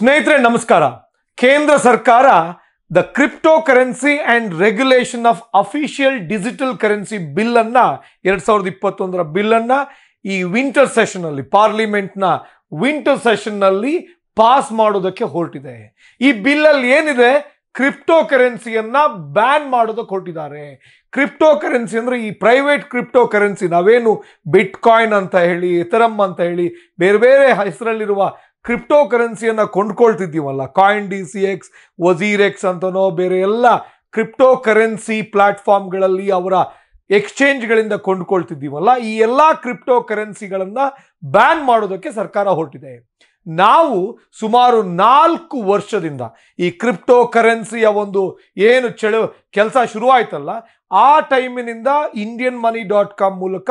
ಸ್ನೇಹಿತರೆ ನಮಸ್ಕಾರ ಕೇಂದ್ರ ಸರ್ಕಾರ ದ crypto currency and regulation of official digital currency ಬಿಲ್ಲನ್ನು ಎರಡು ಸಾವಿರದ ಇಪ್ಪತ್ತೊಂದರ ಬಿಲ್ಲನ್ನು ಈ ವಿಂಟರ್ ಸೆಷನ್ನಲ್ಲಿ ಪಾರ್ಲಿಮೆಂಟ್ನ ವಿಂಟರ್ ಸೆಷನ್ನಲ್ಲಿ ಪಾಸ್ ಮಾಡೋದಕ್ಕೆ ಹೊರಟಿದೆ ಈ ಬಿಲ್ಲಲ್ಲಿ ಏನಿದೆ ಕ್ರಿಪ್ಟೋ ಕರೆನ್ಸಿಯನ್ನ ಬ್ಯಾನ್ ಮಾಡೋದಕ್ಕೆ ಹೊರಟಿದ್ದಾರೆ ಕ್ರಿಪ್ಟೋ ಕರೆನ್ಸಿ ಅಂದರೆ ಈ ಪ್ರೈವೇಟ್ ಕ್ರಿಪ್ಟೋ ಕರೆನ್ಸಿ ನಾವೇನು ಬಿಟ್ಕಾಯಿನ್ ಅಂತ ಹೇಳಿ ಎಥರಮ್ ಅಂತ ಹೇಳಿ ಬೇರೆ ಬೇರೆ ಹೆಸರಲ್ಲಿರುವ ಕ್ರಿಪ್ಟೋ ಕರೆನ್ಸಿಯನ್ನು ಕೊಂಡ್ಕೊಳ್ತಿದ್ದೀವಲ್ಲ coin D C X Wazir X ಅಂತನೋ ಬೇರೆ ಎಲ್ಲ ಕ್ರಿಪ್ಟೋ ಕರೆನ್ಸಿ ಪ್ಲಾಟ್ಫಾರ್ಮ್ಗಳಲ್ಲಿ ಅವರ ಎಕ್ಸ್ಚೇಂಜ್ಗಳಿಂದ ಕೊಂಡ್ಕೊಳ್ತಿದ್ದೀವಲ್ಲ ಈ ಎಲ್ಲ ಕ್ರಿಪ್ಟೋ ಕರೆನ್ಸಿಗಳನ್ನು ಬ್ಯಾನ್ ಮಾಡೋದಕ್ಕೆ ಸರ್ಕಾರ ಹೊರಟಿದೆ ನಾವು ಸುಮಾರು ನಾಲ್ಕು ವರ್ಷದಿಂದ ಈ ಕ್ರಿಪ್ಟೋ ಕರೆನ್ಸಿಯ ಒಂದು ಏನು ಚಳ ಕೆಲಸ ಶುರುವಾಯ್ತಲ್ಲ ಆ ಟೈಮಿನಿಂದ ಇಂಡಿಯನ್ ಮನಿ ಡಾಟ್ ಕಾಮ್ ಮೂಲಕ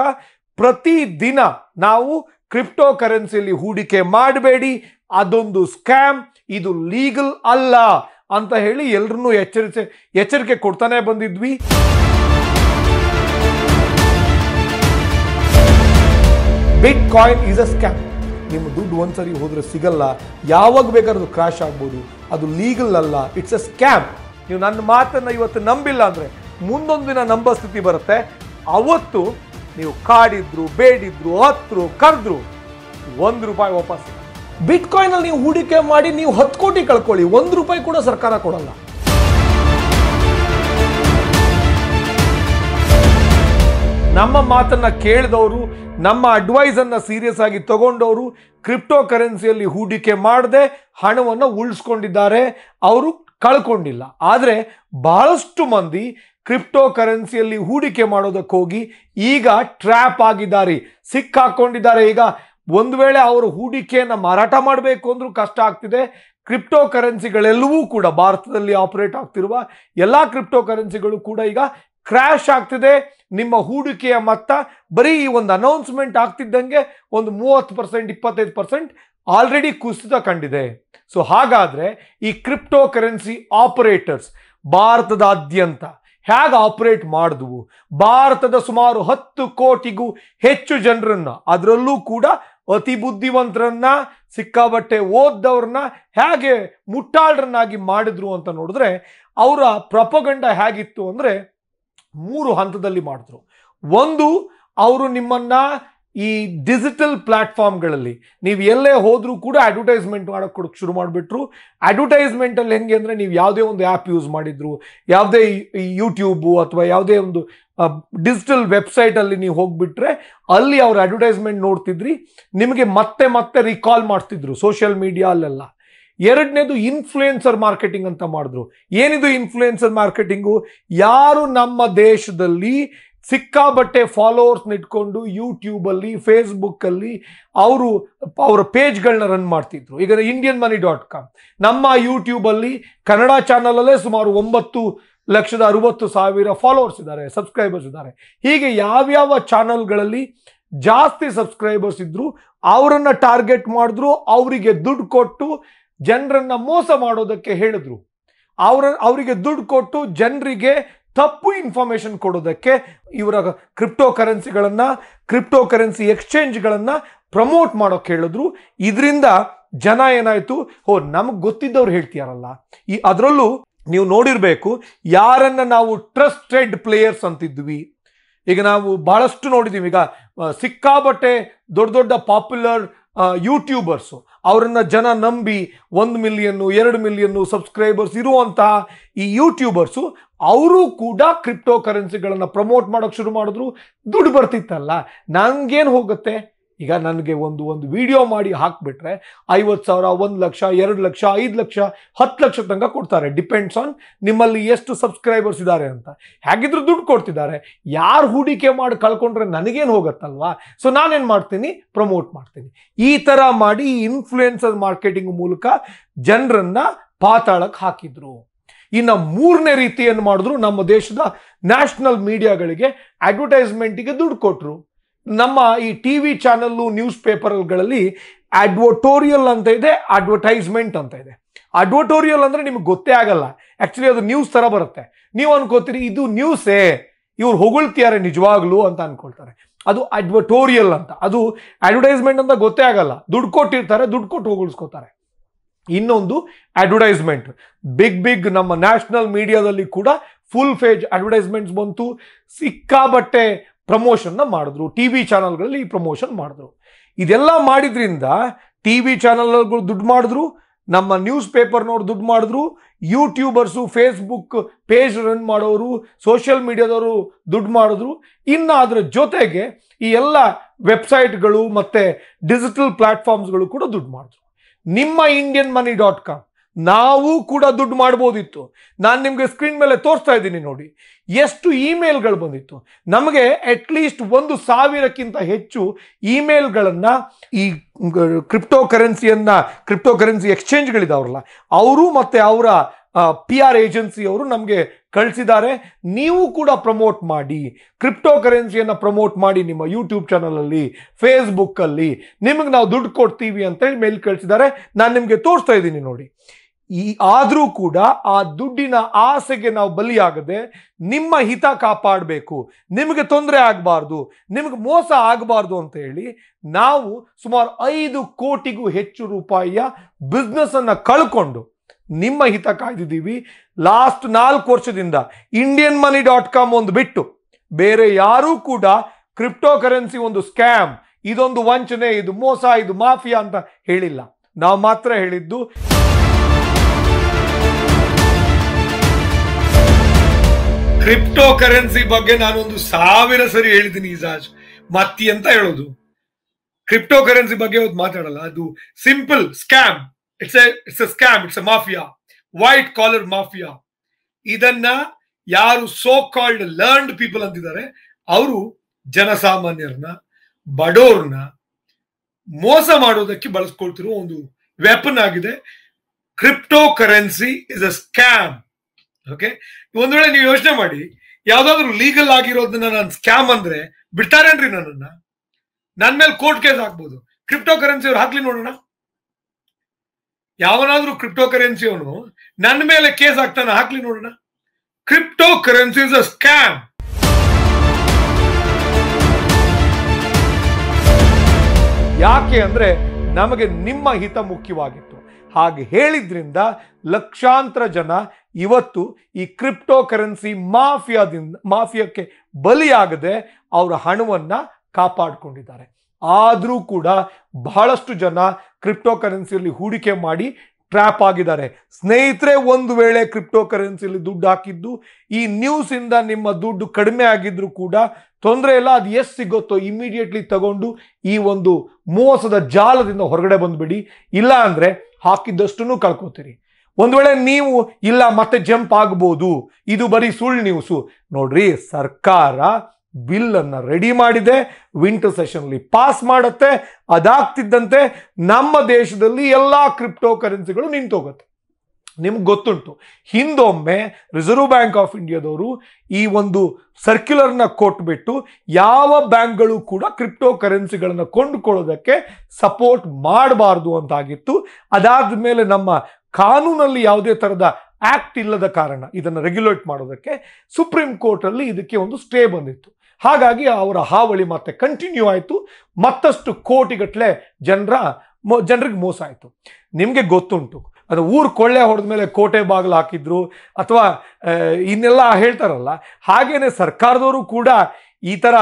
ಪ್ರತಿದಿನ ನಾವು ಕ್ರಿಪ್ಟೋ ಕರೆನ್ಸಿಯಲ್ಲಿ ಹೂಡಿಕೆ ಮಾಡಬೇಡಿ ಅದೊಂದು ಸ್ಕ್ಯಾಮ್ ಇದು ಲೀಗಲ್ ಅಲ್ಲ ಅಂತ ಹೇಳಿ ಎಲ್ರನ್ನೂ ಎಚ್ಚರಿಸಿ ಎಚ್ಚರಿಕೆ ಕೊಡ್ತಾನೆ ಬಂದಿದ್ವಿ bitcoin is a scam ನಿಮ್ಮ ದುಡ್ಡು ಒಂದ್ಸರಿ ಹೋದರೆ ಸಿಗಲ್ಲ ಯಾವಾಗ ಬೇಕಾದ್ರೂ ಕ್ರಾಶ್ ಆಗ್ಬೋದು ಅದು ಲೀಗಲ್ ಅಲ್ಲ ಇಟ್ಸ್ ಅ ಸ್ಕ್ಯಾಮ್ ನೀವು ನನ್ನ ಮಾತನ್ನು ಇವತ್ತು ನಂಬಿಲ್ಲ ಅಂದರೆ ಮುಂದೊಂದು ದಿನ ನಂಬೋ ಸ್ಥಿತಿ ಬರುತ್ತೆ ಅವತ್ತು ನೀವು ಕಾಡಿದ್ರು ಬೇಡಿದ್ರು ಹತ್ರು ಕರೆದ್ರು ಒಂದು ರೂಪಾಯಿ ವಾಪಸ್ ಅಲ್ಲಿ ನೀವು ಹೂಡಿಕೆ ಮಾಡಿ ನೀವು ಹತ್ತು ಕೋಟಿ ಕಳ್ಕೊಳ್ಳಿ ಒಂದು ರೂಪಾಯಿ ಕೂಡ ಸರ್ಕಾರ ಕೊಡಲ್ಲ ನಮ್ಮ ಮಾತನ್ನ ಕೇಳಿದವರು ನಮ್ಮ ಅಡ್ವೈಸ್ ಅನ್ನ ಸೀರಿಯಸ್ ಆಗಿ ತಗೊಂಡವರು ಕ್ರಿಪ್ಟೋ ಕರೆನ್ಸಿಯಲ್ಲಿ ಹೂಡಿಕೆ ಮಾಡದೆ ಹಣವನ್ನು ಉಳಿಸ್ಕೊಂಡಿದ್ದಾರೆ ಅವರು ಕಳ್ಕೊಂಡಿಲ್ಲ ಆದರೆ ಬಹಳಷ್ಟು ಮಂದಿ ಕ್ರಿಪ್ಟೋ ಕರೆನ್ಸಿಯಲ್ಲಿ ಹೂಡಿಕೆ ಮಾಡೋದಕ್ಕೆ ಹೋಗಿ ಈಗ ಟ್ರ್ಯಾಪ್ ಆಗಿದ್ದಾರೆ ಸಿಕ್ಕಾಕೊಂಡಿದ್ದಾರೆ ಈಗ ಒಂದು ವೇಳೆ ಅವರು ಹೂಡಿಕೆಯನ್ನು ಮಾರಾಟ ಮಾಡಬೇಕು ಅಂದರೂ ಕಷ್ಟ ಆಗ್ತಿದೆ ಕ್ರಿಪ್ಟೋ ಕರೆನ್ಸಿಗಳೆಲ್ಲವೂ ಕೂಡ ಭಾರತದಲ್ಲಿ ಆಪರೇಟ್ ಆಗ್ತಿರುವ ಎಲ್ಲ ಕ್ರಿಪ್ಟೋ ಕರೆನ್ಸಿಗಳು ಕೂಡ ಈಗ ಕ್ರ್ಯಾಶ್ ಆಗ್ತಿದೆ ನಿಮ್ಮ ಹೂಡಿಕೆಯ ಮೊತ್ತ ಬರೀ ಈ ಒಂದು ಅನೌನ್ಸ್ಮೆಂಟ್ ಆಗ್ತಿದ್ದಂಗೆ ಒಂದು ಮೂವತ್ತು ಪರ್ಸೆಂಟ್ ಇಪ್ಪತ್ತೈದು ಪರ್ಸೆಂಟ್ ಆಲ್ರೆಡಿ ಕುಸಿತ ಕಂಡಿದೆ ಸೊ ಹಾಗಾದರೆ ಈ ಕ್ರಿಪ್ಟೋ ಕರೆನ್ಸಿ ಆಪರೇಟರ್ಸ್ ಭಾರತದಾದ್ಯಂತ ಹೇಗೆ ಆಪರೇಟ್ ಮಾಡಿದ್ವು ಭಾರತದ ಸುಮಾರು ಹತ್ತು ಕೋಟಿಗೂ ಹೆಚ್ಚು ಜನರನ್ನ ಅದರಲ್ಲೂ ಕೂಡ ಅತಿ ಬುದ್ಧಿವಂತರನ್ನ ಸಿಕ್ಕಾಬಟ್ಟೆ ಓದ್ದವ್ರನ್ನ ಹೇಗೆ ಮುಟ್ಟಾಳರನ್ನಾಗಿ ಮಾಡಿದ್ರು ಅಂತ ನೋಡಿದ್ರೆ ಅವರ ಪ್ರಪಗಂಡ ಹೇಗಿತ್ತು ಅಂದರೆ ಮೂರು ಹಂತದಲ್ಲಿ ಮಾಡಿದ್ರು ಒಂದು ಅವರು ನಿಮ್ಮನ್ನ ಈ ಡಿಜಿಟಲ್ ಪ್ಲ್ಯಾಟ್ಫಾರ್ಮ್ಗಳಲ್ಲಿ ನೀವು ಎಲ್ಲೇ ಹೋದರೂ ಕೂಡ ಅಡ್ವರ್ಟೈಸ್ಮೆಂಟ್ ಮಾಡೋಕೆ ಕೊಡೋಕ್ಕೆ ಶುರು ಮಾಡಿಬಿಟ್ರು ಅಡ್ವರ್ಟೈಸ್ಮೆಂಟಲ್ಲಿ ಹೆಂಗೆ ಅಂದರೆ ನೀವು ಯಾವುದೇ ಒಂದು ಆ್ಯಪ್ ಯೂಸ್ ಮಾಡಿದ್ರು ಯಾವುದೇ ಯೂಟ್ಯೂಬು ಅಥವಾ ಯಾವುದೇ ಒಂದು ಡಿಜಿಟಲ್ ವೆಬ್ಸೈಟಲ್ಲಿ ನೀವು ಹೋಗಿಬಿಟ್ರೆ ಅಲ್ಲಿ ಅವರು ಅಡ್ವರ್ಟೈಸ್ಮೆಂಟ್ ನೋಡ್ತಿದ್ರಿ ನಿಮಗೆ ಮತ್ತೆ ಮತ್ತೆ ರಿಕಾಲ್ ಮಾಡ್ತಿದ್ರು ಸೋಷಿಯಲ್ ಮೀಡಿಯಾ ಅಲ್ಲೆಲ್ಲ ಎರಡನೇದು ಇನ್ಫ್ಲುಯೆನ್ಸರ್ ಮಾರ್ಕೆಟಿಂಗ್ ಅಂತ ಮಾಡಿದ್ರು ಏನಿದು ಇನ್ಫ್ಲುಯೆನ್ಸರ್ ಮಾರ್ಕೆಟಿಂಗು ಯಾರು ನಮ್ಮ ದೇಶದಲ್ಲಿ ಸಿಕ್ಕಾಬಟ್ಟೆ ಫಾಲೋವರ್ಸ್ನ ಇಟ್ಕೊಂಡು ಯೂಟ್ಯೂಬಲ್ಲಿ ಫೇಸ್ಬುಕ್ಕಲ್ಲಿ ಅವರು ಅವರ ಪೇಜ್ಗಳನ್ನ ರನ್ ಮಾಡ್ತಿದ್ರು ಈಗ ಇಂಡಿಯನ್ ಮನಿ ಡಾಟ್ ಕಾಮ್ ನಮ್ಮ ಯೂಟ್ಯೂಬಲ್ಲಿ ಕನ್ನಡ ಚಾನಲಲ್ಲೇ ಸುಮಾರು ಒಂಬತ್ತು ಲಕ್ಷದ ಅರುವತ್ತು ಸಾವಿರ ಫಾಲೋವರ್ಸ್ ಇದ್ದಾರೆ ಸಬ್ಸ್ಕ್ರೈಬರ್ಸ್ ಇದ್ದಾರೆ ಹೀಗೆ ಯಾವ್ಯಾವ ಚಾನಲ್ಗಳಲ್ಲಿ ಜಾಸ್ತಿ ಸಬ್ಸ್ಕ್ರೈಬರ್ಸ್ ಇದ್ರು ಅವರನ್ನು ಟಾರ್ಗೆಟ್ ಮಾಡಿದ್ರು ಅವರಿಗೆ ದುಡ್ಡು ಕೊಟ್ಟು ಜನರನ್ನು ಮೋಸ ಮಾಡೋದಕ್ಕೆ ಹೇಳಿದ್ರು ಅವರ ಅವರಿಗೆ ದುಡ್ಡು ಕೊಟ್ಟು ಜನರಿಗೆ ತಪ್ಪು ಇನ್ಫಾರ್ಮೇಷನ್ ಕೊಡೋದಕ್ಕೆ ಇವರ ಕ್ರಿಪ್ಟೋ ಕರೆನ್ಸಿಗಳನ್ನು ಕ್ರಿಪ್ಟೋ ಕರೆನ್ಸಿ ಎಕ್ಸ್ಚೇಂಜ್ಗಳನ್ನು ಪ್ರಮೋಟ್ ಮಾಡೋಕೆ ಹೇಳಿದ್ರು ಇದರಿಂದ ಜನ ಏನಾಯಿತು ಓ ನಮಗೆ ಗೊತ್ತಿದ್ದವ್ರು ಹೇಳ್ತೀಯಾರಲ್ಲ ಈ ಅದರಲ್ಲೂ ನೀವು ನೋಡಿರಬೇಕು ಯಾರನ್ನು ನಾವು ಟ್ರಸ್ಟೆಡ್ ಪ್ಲೇಯರ್ಸ್ ಅಂತಿದ್ವಿ ಈಗ ನಾವು ಬಹಳಷ್ಟು ನೋಡಿದ್ದೀವಿ ಈಗ ಸಿಕ್ಕಾಬಟ್ಟೆ ದೊಡ್ಡ ದೊಡ್ಡ ಪಾಪ್ಯುಲರ್ ಯೂಟ್ಯೂಬರ್ಸು ಅವರನ್ನು ಜನ ನಂಬಿ ಒಂದು ಮಿಲಿಯನ್ನು ಎರಡು ಮಿಲಿಯನ್ನು ಸಬ್ಸ್ಕ್ರೈಬರ್ಸ್ ಇರುವಂತಹ ಈ ಯೂಟ್ಯೂಬರ್ಸು ಅವರು ಕೂಡ ಕ್ರಿಪ್ಟೋ ಕರೆನ್ಸಿಗಳನ್ನು ಪ್ರಮೋಟ್ ಮಾಡೋಕ್ಕೆ ಶುರು ಮಾಡಿದ್ರು ದುಡ್ಡು ಬರ್ತಿತ್ತಲ್ಲ ನನಗೇನು ಹೋಗುತ್ತೆ ಈಗ ನನಗೆ ಒಂದು ಒಂದು ವಿಡಿಯೋ ಮಾಡಿ ಹಾಕಿಬಿಟ್ರೆ ಐವತ್ತು ಸಾವಿರ ಒಂದು ಲಕ್ಷ ಎರಡು ಲಕ್ಷ ಐದು ಲಕ್ಷ ಹತ್ತು ಲಕ್ಷ ತನಕ ಕೊಡ್ತಾರೆ ಡಿಪೆಂಡ್ಸ್ ಆನ್ ನಿಮ್ಮಲ್ಲಿ ಎಷ್ಟು ಸಬ್ಸ್ಕ್ರೈಬರ್ಸ್ ಇದ್ದಾರೆ ಅಂತ ಹೇಗಿದ್ರು ದುಡ್ಡು ಕೊಡ್ತಿದ್ದಾರೆ ಯಾರು ಹೂಡಿಕೆ ಮಾಡಿ ಕಳ್ಕೊಂಡ್ರೆ ನನಗೇನು ಹೋಗುತ್ತಲ್ವಾ ಸೊ ನಾನೇನು ಮಾಡ್ತೀನಿ ಪ್ರಮೋಟ್ ಮಾಡ್ತೀನಿ ಈ ಥರ ಮಾಡಿ ಇನ್ಫ್ಲುಯೆನ್ಸರ್ ಮಾರ್ಕೆಟಿಂಗ್ ಮೂಲಕ ಜನರನ್ನು ಪಾತಾಳಕ್ಕೆ ಹಾಕಿದ್ರು ಇನ್ನು ಮೂರನೇ ರೀತಿಯನ್ನು ಮಾಡಿದ್ರು ನಮ್ಮ ದೇಶದ ನ್ಯಾಷನಲ್ ಮೀಡಿಯಾಗಳಿಗೆ ಅಡ್ವರ್ಟೈಸ್ಮೆಂಟಿಗೆ ದುಡ್ಡು ಕೊಟ್ಟರು ನಮ್ಮ ಈ ಟಿ ವಿ ಚಾನಲ್ಲು ನ್ಯೂಸ್ ಪೇಪರ್ಗಳಲ್ಲಿ ಅಡ್ವಟೋರಿಯಲ್ ಅಂತ ಇದೆ ಅಡ್ವರ್ಟೈಸ್ಮೆಂಟ್ ಅಂತ ಇದೆ ಅಡ್ವಟೋರಿಯಲ್ ಅಂದರೆ ನಿಮ್ಗೆ ಗೊತ್ತೇ ಆಗಲ್ಲ ಆ್ಯಕ್ಚುಲಿ ಅದು ನ್ಯೂಸ್ ಥರ ಬರುತ್ತೆ ನೀವು ಅನ್ಕೋತೀರಿ ಇದು ನ್ಯೂಸೇ ಇವ್ರು ಹೊಗಳ್ತಿಯಾರೆ ನಿಜವಾಗ್ಲೂ ಅಂತ ಅನ್ಕೊಳ್ತಾರೆ ಅದು ಅಡ್ವಟೋರಿಯಲ್ ಅಂತ ಅದು ಅಡ್ವರ್ಟೈಸ್ಮೆಂಟ್ ಅಂತ ಗೊತ್ತೇ ಆಗಲ್ಲ ದುಡ್ಡು ಕೊಟ್ಟಿರ್ತಾರೆ ದುಡ್ಡು ಕೊಟ್ಟು ಹೊಗುಳ್ಸ್ಕೊತಾರೆ ಇನ್ನೊಂದು ಅಡ್ವರ್ಟೈಸ್ಮೆಂಟ್ ಬಿಗ್ ಬಿಗ್ ನಮ್ಮ ನ್ಯಾಷನಲ್ ಮೀಡಿಯಾದಲ್ಲಿ ಕೂಡ ಫುಲ್ ಫೇಜ್ ಅಡ್ವರ್ಟೈಸ್ಮೆಂಟ್ಸ್ ಬಂತು ಸಿಕ್ಕಾಬಟ್ಟೆ ಪ್ರಮೋಷನ್ನ ಮಾಡಿದ್ರು ಟಿ ವಿ ಚಾನಲ್ಗಳಲ್ಲಿ ಈ ಪ್ರಮೋಷನ್ ಮಾಡಿದ್ರು ಇದೆಲ್ಲ ಮಾಡಿದ್ರಿಂದ ಟಿ ವಿ ಚಾನಲ್ಗಳು ದುಡ್ಡು ಮಾಡಿದ್ರು ನಮ್ಮ ನ್ಯೂಸ್ ಪೇಪರ್ನವ್ರು ದುಡ್ಡು ಮಾಡಿದ್ರು ಯೂಟ್ಯೂಬರ್ಸು ಫೇಸ್ಬುಕ್ ಪೇಜ್ ರನ್ ಮಾಡೋರು ಸೋಷಿಯಲ್ ಮೀಡಿಯಾದವರು ದುಡ್ಡು ಮಾಡಿದ್ರು ಇನ್ನು ಅದರ ಜೊತೆಗೆ ಈ ಎಲ್ಲ ವೆಬ್ಸೈಟ್ಗಳು ಮತ್ತು ಡಿಜಿಟಲ್ ಪ್ಲ್ಯಾಟ್ಫಾರ್ಮ್ಸ್ಗಳು ಕೂಡ ದುಡ್ಡು ಮಾಡಿದ್ರು ನಿಮ್ಮ ಇಂಡಿಯನ್ ಮನಿ ಡಾಟ್ ಕಾಮ್ ನಾವು ಕೂಡ ದುಡ್ಡು ಮಾಡ್ಬೋದಿತ್ತು ನಾನು ನಿಮಗೆ ಸ್ಕ್ರೀನ್ ಮೇಲೆ ತೋರಿಸ್ತಾ ಇದ್ದೀನಿ ನೋಡಿ ಎಷ್ಟು ಇಮೇಲ್ಗಳು ಬಂದಿತ್ತು ನಮಗೆ ಅಟ್ಲೀಸ್ಟ್ ಒಂದು ಸಾವಿರಕ್ಕಿಂತ ಹೆಚ್ಚು ಇಮೇಲ್ಗಳನ್ನು ಈ ಕ್ರಿಪ್ಟೋ ಕರೆನ್ಸಿಯನ್ನು ಕ್ರಿಪ್ಟೋ ಕರೆನ್ಸಿ ಎಕ್ಸ್ಚೇಂಜ್ಗಳಿದಾವ್ರಲ್ಲ ಅವರು ಮತ್ತು ಅವರ ಪಿ ಆರ್ ಏಜೆನ್ಸಿಯವರು ನಮಗೆ ಕಳಿಸಿದ್ದಾರೆ ನೀವು ಕೂಡ ಪ್ರಮೋಟ್ ಮಾಡಿ ಕ್ರಿಪ್ಟೋ ಕರೆನ್ಸಿಯನ್ನು ಪ್ರಮೋಟ್ ಮಾಡಿ ನಿಮ್ಮ ಯೂಟ್ಯೂಬ್ ಚಾನಲಲ್ಲಿ ಫೇಸ್ಬುಕ್ಕಲ್ಲಿ ನಿಮಗೆ ನಾವು ದುಡ್ಡು ಕೊಡ್ತೀವಿ ಅಂತೇಳಿ ಮೇಲ್ ಕಳಿಸಿದ್ದಾರೆ ನಾನು ನಿಮಗೆ ತೋರಿಸ್ತಾ ಇದ್ದೀನಿ ನೋಡಿ ಈ ಆದರೂ ಕೂಡ ಆ ದುಡ್ಡಿನ ಆಸೆಗೆ ನಾವು ಬಲಿಯಾಗದೆ ನಿಮ್ಮ ಹಿತ ಕಾಪಾಡಬೇಕು ನಿಮಗೆ ತೊಂದರೆ ಆಗಬಾರ್ದು ನಿಮಗೆ ಮೋಸ ಆಗಬಾರ್ದು ಅಂತ ಹೇಳಿ ನಾವು ಸುಮಾರು ಐದು ಕೋಟಿಗೂ ಹೆಚ್ಚು ರೂಪಾಯಿಯ ಬಿಸ್ನೆಸ್ಸನ್ನು ಕಳ್ಕೊಂಡು ನಿಮ್ಮ ಹಿತ ಕಾಯ್ದಿದ್ದೀವಿ ಲಾಸ್ಟ್ ನಾಲ್ಕು ವರ್ಷದಿಂದ ಇಂಡಿಯನ್ ಮನಿ ಡಾಟ್ ಕಾಮ್ ಒಂದು ಬಿಟ್ಟು ಬೇರೆ ಯಾರೂ ಕೂಡ ಕ್ರಿಪ್ಟೋ ಕರೆನ್ಸಿ ಒಂದು ಸ್ಕ್ಯಾಮ್ ಇದೊಂದು ವಂಚನೆ ಇದು ಮೋಸ ಇದು ಮಾಫಿಯಾ ಅಂತ ಹೇಳಿಲ್ಲ ನಾವು ಮಾತ್ರ ಹೇಳಿದ್ದು ಕ್ರಿಪ್ಟೋ ಕರೆನ್ಸಿ ಬಗ್ಗೆ ನಾನೊಂದು ಸಾವಿರ ಸರಿ ಹೇಳಿದ್ದೀನಿ ಇಜಾಜ್ ಮತ್ತಿ ಅಂತ ಹೇಳೋದು ಕ್ರಿಪ್ಟೋ ಕರೆನ್ಸಿ ಬಗ್ಗೆ ಅವ್ರು ಮಾತಾಡಲ್ಲ ಅದು simple scam it's it's a scam it's a mafia white collar mafia ಇದನ್ನ ಯಾರು ಸೋ ಕಾಲ್ಡ್ ಲರ್ನ್ಡ್ ಪೀಪಲ್ ಅಂತಿದ್ದಾರೆ ಅವರು ಜನಸಾಮಾನ್ಯರನ್ನ ಬಡೋರ್ನ ಮೋಸ ಮಾಡೋದಕ್ಕೆ ಬಳಸ್ಕೊಳ್ತಿರೋ ಒಂದು ವೆಪನ್ ಆಗಿದೆ crypto currency is a scam okay ಒಂದ್ ವೇಳೆ ನೀವು ಯೋಚನೆ ಮಾಡಿ ಯಾವ್ದಾದ್ರು ಲೀಗಲ್ ಆಗಿರೋದನ್ನ ನಾನು ಸ್ಕ್ಯಾಮ್ ಅಂದ್ರೆ ಬಿಡ್ತಾರೇನ್ರಿ ನನ್ನನ್ನ ನನ್ ಮೇಲೆ ಕೋರ್ಟ್ ಕೇಸ್ ಹಾಕ್ಬೋದು ಕ್ರಿಪ್ಟೋ ಕರೆನ್ಸಿ ಅವ್ರು ಹಾಕ್ಲಿ ನೋಡೋಣ ಯಾವನಾದ್ರೂ ಕ್ರಿಪ್ಟೋ ಕರೆನ್ಸಿ ಅವನು ನನ್ನ ಮೇಲೆ ಕೇಸ್ ಹಾಕ್ತಾನ ಹಾಕ್ಲಿ ನೋಡೋಣ crypto currency is a scam ಯಾಕೆ ಅಂದ್ರೆ ನಮಗೆ ನಿಮ್ಮ ಹಿತ ಮುಖ್ಯವಾಗಿತ್ತು ಹಾಗೆ ಹೇಳಿದ್ರಿಂದ ಲಕ್ಷಾಂತರ ಜನ ಇವತ್ತು ಈ ಕ್ರಿಪ್ಟೋ ಕರೆನ್ಸಿ ಮಾಫಿಯಾದಿಂದ ಮಾಫಿಯಾಕ್ಕೆ ಬಲಿಯಾಗದೆ ಅವರ ಹಣವನ್ನು ಕಾಪಾಡಿಕೊಂಡಿದ್ದಾರೆ ಆದರೂ ಕೂಡ ಬಹಳಷ್ಟು ಜನ ಕ್ರಿಪ್ಟೋ ಕರೆನ್ಸಿಯಲ್ಲಿ ಹೂಡಿಕೆ ಮಾಡಿ ಟ್ರ್ಯಾಪ್ ಆಗಿದ್ದಾರೆ ಸ್ನೇಹಿತರೆ ಒಂದು ವೇಳೆ ಕ್ರಿಪ್ಟೋ ಕರೆನ್ಸಿಯಲ್ಲಿ ದುಡ್ಡು ಹಾಕಿದ್ದು ಈ ನ್ಯೂಸಿಂದ ನಿಮ್ಮ ದುಡ್ಡು ಕಡಿಮೆ ಆಗಿದ್ರು ಕೂಡ ತೊಂದರೆ ಇಲ್ಲ ಅದು ಎಷ್ಟು ಸಿಗುತ್ತೋ ಇಮಿಡಿಯೇಟ್ಲಿ ತಗೊಂಡು ಈ ಒಂದು ಮೋಸದ ಜಾಲದಿಂದ ಹೊರಗಡೆ ಬಂದುಬಿಡಿ ಇಲ್ಲ ಅಂದರೆ ಹಾಕಿದ್ದಷ್ಟು ಕಳ್ಕೊತೀರಿ ಒಂದು ವೇಳೆ ನೀವು ಇಲ್ಲ ಮತ್ತೆ ಜಂಪ್ ಆಗ್ಬೋದು ಇದು ಬರೀ ಸುಳ್ಳು ನ್ಯೂಸು ನೋಡ್ರಿ ಸರ್ಕಾರ ಬಿಲ್ಲನ್ನು ರೆಡಿ ಮಾಡಿದೆ ವಿಂಟರ್ ಸೆಷನ್ಲಿ ಪಾಸ್ ಮಾಡುತ್ತೆ ಅದಾಗ್ತಿದ್ದಂತೆ ನಮ್ಮ ದೇಶದಲ್ಲಿ ಎಲ್ಲ ಕ್ರಿಪ್ಟೋ ಕರೆನ್ಸಿಗಳು ನಿಂತೋಗುತ್ತೆ ನಿಮ್ಗೆ ಗೊತ್ತುಂಟು ಹಿಂದೊಮ್ಮೆ ರಿಸರ್ವ್ ಬ್ಯಾಂಕ್ ಆಫ್ ಇಂಡಿಯಾದವರು ಈ ಒಂದು ಸರ್ಕ್ಯುಲರ್ನ ಕೊಟ್ಬಿಟ್ಟು ಯಾವ ಬ್ಯಾಂಕ್ಗಳು ಕೂಡ ಕ್ರಿಪ್ಟೋ ಕರೆನ್ಸಿಗಳನ್ನು ಕೊಂಡುಕೊಳ್ಳೋದಕ್ಕೆ ಸಪೋರ್ಟ್ ಮಾಡಬಾರ್ದು ಅಂತಾಗಿತ್ತು ಅದಾದ ಮೇಲೆ ನಮ್ಮ ಕಾನೂನಲ್ಲಿ ಯಾವುದೇ ಥರದ ಆಕ್ಟ್ ಇಲ್ಲದ ಕಾರಣ ಇದನ್ನು ರೆಗ್ಯುಲೇಟ್ ಮಾಡೋದಕ್ಕೆ ಸುಪ್ರೀಂ ಕೋರ್ಟಲ್ಲಿ ಇದಕ್ಕೆ ಒಂದು ಸ್ಟೇ ಬಂದಿತ್ತು ಹಾಗಾಗಿ ಅವರ ಹಾವಳಿ ಮತ್ತೆ ಕಂಟಿನ್ಯೂ ಆಯಿತು ಮತ್ತಷ್ಟು ಕೋಟಿಗಟ್ಟಲೆ ಜನರ ಜನರಿಗೆ ಮೋಸ ಆಯಿತು ನಿಮಗೆ ಗೊತ್ತುಂಟು ಅದು ಊರು ಕೊಳ್ಳೆ ಹೊಡೆದ ಮೇಲೆ ಕೋಟೆ ಬಾಗಿಲು ಹಾಕಿದ್ರು ಅಥವಾ ಇನ್ನೆಲ್ಲ ಹೇಳ್ತಾರಲ್ಲ ಹಾಗೇನೆ ಸರ್ಕಾರದವರು ಕೂಡ ಈ ಥರ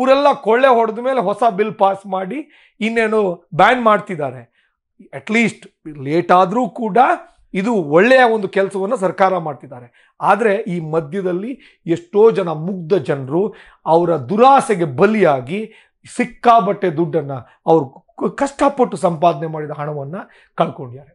ಊರೆಲ್ಲ ಕೊಳ್ಳೆ ಹೊಡೆದ ಮೇಲೆ ಹೊಸ ಬಿಲ್ ಪಾಸ್ ಮಾಡಿ ಇನ್ನೇನು ಬ್ಯಾನ್ ಮಾಡ್ತಿದ್ದಾರೆ ಅಟ್ಲೀಸ್ಟ್ ಲೇಟ್ ಆದರೂ ಕೂಡ ಇದು ಒಳ್ಳೆಯ ಒಂದು ಕೆಲಸವನ್ನು ಸರ್ಕಾರ ಮಾಡ್ತಿದ್ದಾರೆ ಆದರೆ ಈ ಮಧ್ಯದಲ್ಲಿ ಎಷ್ಟೋ ಜನ ಮುಗ್ಧ ಜನರು ಅವರ ದುರಾಸೆಗೆ ಬಲಿಯಾಗಿ ಸಿಕ್ಕಾಬಟ್ಟೆ ದುಡ್ಡನ್ನು ಅವರು ಕಷ್ಟಪಟ್ಟು ಸಂಪಾದನೆ ಮಾಡಿದ ಹಣವನ್ನು ಕಳ್ಕೊಂಡಿದ್ದಾರೆ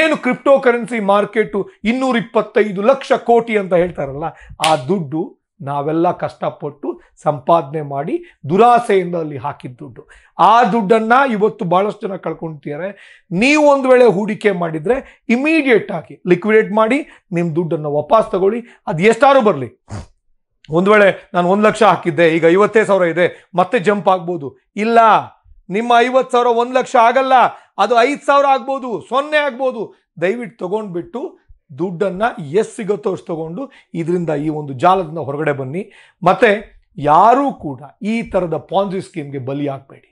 ಏನು ಕ್ರಿಪ್ಟೋ ಕರೆನ್ಸಿ ಮಾರ್ಕೆಟು ಇನ್ನೂರಿಪ್ಪತ್ತೈದು ಲಕ್ಷ ಕೋಟಿ ಅಂತ ಹೇಳ್ತಾರಲ್ಲ ಆ ದುಡ್ಡು ನಾವೆಲ್ಲ ಕಷ್ಟಪಟ್ಟು ಸಂಪಾದನೆ ಮಾಡಿ ದುರಾಸೆಯಿಂದ ಅಲ್ಲಿ ಹಾಕಿದ ದುಡ್ಡು ಆ ದುಡ್ಡನ್ನು ಇವತ್ತು ಭಾಳಷ್ಟು ಜನ ಕಳ್ಕೊಳ್ತಿದ್ದಾರೆ ನೀವು ಒಂದು ವೇಳೆ ಹೂಡಿಕೆ ಮಾಡಿದರೆ ಇಮಿಡಿಯೇಟ್ ಆಗಿ ಲಿಕ್ವಿಡೇಟ್ ಮಾಡಿ ನಿಮ್ಮ ದುಡ್ಡನ್ನು ವಾಪಸ್ ತಗೊಳ್ಳಿ ಅದು ಎಷ್ಟಾದ್ರು ಬರಲಿ ಒಂದು ವೇಳೆ ನಾನು ಒಂದು ಲಕ್ಷ ಹಾಕಿದ್ದೆ ಈಗ ಐವತ್ತೇ ಸಾವಿರ ಇದೆ ಮತ್ತೆ ಜಂಪ್ ಆಗ್ಬೋದು ಇಲ್ಲ ನಿಮ್ಮ ಐವತ್ತು ಸಾವಿರ ಒಂದು ಲಕ್ಷ ಆಗಲ್ಲ ಅದು ಐದು ಸಾವಿರ ಆಗ್ಬೋದು ಸೊನ್ನೆ ಆಗ್ಬೋದು ದಯವಿಟ್ಟು ತೊಗೊಂಡ್ಬಿಟ್ಟು ದುಡ್ಡನ್ನು ಎಷ್ಟು ಸಿಗುತ್ತೋ ಅಷ್ಟು ತೊಗೊಂಡು ಇದರಿಂದ ಈ ಒಂದು ಜಾಲದಿಂದ ಹೊರಗಡೆ ಬನ್ನಿ ಮತ್ತು ಯಾರೂ ಕೂಡ ಈ ಥರದ ಪಾನ್ಸಿ ಸ್ಕೀಮ್ಗೆ ಬಲಿಯಾಗಬೇಡಿ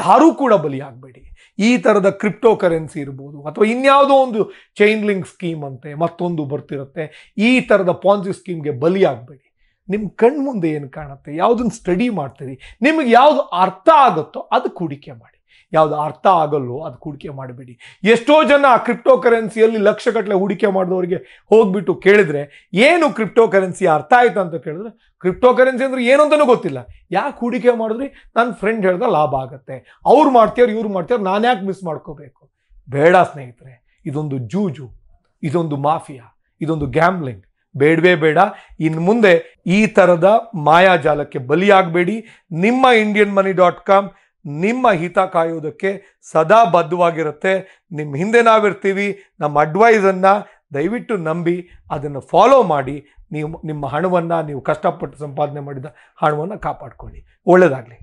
ಯಾರೂ ಕೂಡ ಬಲಿಯಾಗಬೇಡಿ ಈ ಥರದ ಕ್ರಿಪ್ಟೋ ಕರೆನ್ಸಿ ಇರ್ಬೋದು ಅಥವಾ ಇನ್ಯಾವುದೋ ಒಂದು ಚೈನ್ ಲಿಂಕ್ ಸ್ಕೀಮ್ ಅಂತೆ ಮತ್ತೊಂದು ಬರ್ತಿರುತ್ತೆ ಈ ಥರದ ಪಾನ್ಸಿ ಸ್ಕೀಮ್ಗೆ ಬಲಿಯಾಗಬೇಡಿ ನಿಮ್ಮ ಕಣ್ಮುಂದೆ ಏನು ಕಾಣುತ್ತೆ ಯಾವುದನ್ನು ಸ್ಟಡಿ ಮಾಡ್ತೀರಿ ನಿಮಗೆ ಯಾವುದು ಅರ್ಥ ಆಗುತ್ತೋ ಅದಕ್ಕೆ ಹೂಡಿಕೆ ಮಾಡಿ ಯಾವುದು ಅರ್ಥ ಆಗಲ್ಲೋ ಅದು ಹೂಡಿಕೆ ಮಾಡಬೇಡಿ ಎಷ್ಟೋ ಜನ ಕ್ರಿಪ್ಟೋ ಕರೆನ್ಸಿಯಲ್ಲಿ ಲಕ್ಷಗಟ್ಟಲೆ ಹೂಡಿಕೆ ಮಾಡಿದವರಿಗೆ ಹೋಗ್ಬಿಟ್ಟು ಕೇಳಿದ್ರೆ ಏನು ಕ್ರಿಪ್ಟೋ ಕರೆನ್ಸಿ ಅರ್ಥ ಆಯಿತು ಅಂತ ಕೇಳಿದ್ರೆ ಕ್ರಿಪ್ಟೋ ಕರೆನ್ಸಿ ಅಂದ್ರೆ ಏನು ಅಂತಲೂ ಗೊತ್ತಿಲ್ಲ ಯಾಕೆ ಹೂಡಿಕೆ ಮಾಡಿದ್ರಿ ನನ್ನ ಫ್ರೆಂಡ್ ಹೇಳ್ದ ಲಾಭ ಆಗುತ್ತೆ ಅವ್ರು ಮಾಡ್ತೀವ್ರು ಇವ್ರು ಮಾಡ್ತೀವ್ರು ನಾನು ಯಾಕೆ ಮಿಸ್ ಮಾಡ್ಕೋಬೇಕು ಬೇಡ ಸ್ನೇಹಿತರೆ ಇದೊಂದು ಜೂಜು ಇದೊಂದು ಮಾಫಿಯಾ ಇದೊಂದು ಗ್ಯಾಮ್ಲಿಂಗ್ ಬೇಡವೇ ಬೇಡ ಇನ್ನು ಮುಂದೆ ಈ ಥರದ ಮಾಯಾಜಾಲಕ್ಕೆ ಬಲಿಯಾಗಬೇಡಿ ನಿಮ್ಮ ಇಂಡಿಯನ್ ಮನಿ ಡಾಟ್ ಕಾಮ್ ನಿಮ್ಮ ಹಿತ ಕಾಯೋದಕ್ಕೆ ಸದಾ ಬದ್ಧವಾಗಿರುತ್ತೆ ನಿಮ್ಮ ಹಿಂದೆ ನಾವಿರ್ತೀವಿ ನಮ್ಮ ಅಡ್ವೈಸನ್ನು ದಯವಿಟ್ಟು ನಂಬಿ ಅದನ್ನು ಫಾಲೋ ಮಾಡಿ ನೀವು ನಿಮ್ಮ ಹಣವನ್ನು ನೀವು ಕಷ್ಟಪಟ್ಟು ಸಂಪಾದನೆ ಮಾಡಿದ ಹಣವನ್ನು ಕಾಪಾಡ್ಕೊಳ್ಳಿ ಒಳ್ಳೆಯದಾಗಲಿ